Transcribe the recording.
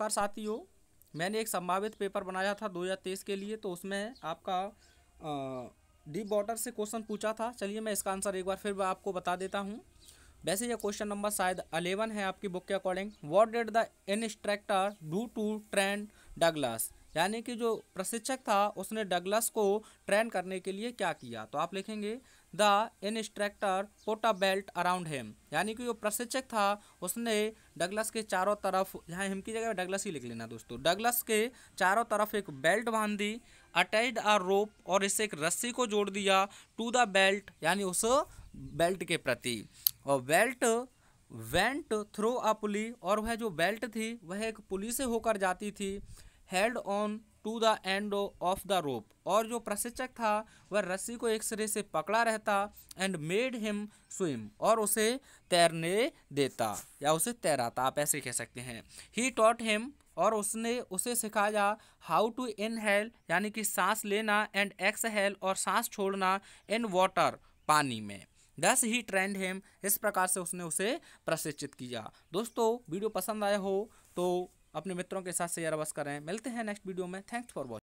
नमस्कार साथियों मैंने एक संभावित पेपर बनाया था 2023 के लिए तो उसमें आपका डीप वाटर से क्वेश्चन पूछा था चलिए मैं इसका आंसर एक बार फिर आपको बता देता हूँ वैसे यह क्वेश्चन नंबर शायद अलेवन है आपकी बुक के according what did the instructor do to train Douglas यानी कि जो प्रशिक्षक था उसने डगलस को ट्रेन करने के लिए क्या किया तो आप लिखेंगे the instructor put a belt around him यानी कि जो प्रशिक्षक था उसने डगलस के चारों तरफ यहाँ हिम की जगह डगलस ही लिख लेना दोस्तों डगलस के चारों तरफ एक बेल्ट बांध दी अटैच्ड आ रोप और इससे एक रस्सी को जोड़ दिया टू द बेल्ट यानी उस बेल्ट के प्रति और belt went through a pulley और वह जो बेल्ट थी वह एक पुली से होकर जाती थी held on to the end of the rope और जो प्रशिक्षक था वह रस्सी को एक सिरे से पकड़ा रहता एंड मेड हिम स्विम और उसे तैरने देता या उसे तैराता आप ऐसे कह सकते हैं ही टॉट हिम और उसने उसे सिखाया हाउ टू इनहेल यानी कि सांस लेना एंड एक्सहेल और सांस छोड़ना इन वाटर पानी में दस ही ट्रेंड हेम इस प्रकार से उसने उसे प्रशिक्षित किया दोस्तों वीडियो पसंद आया हो तो अपने मित्रों के साथ शेयर अवश्य करें मिलते हैं नेक्स्ट वीडियो में थैंक्स फॉर वॉचिंग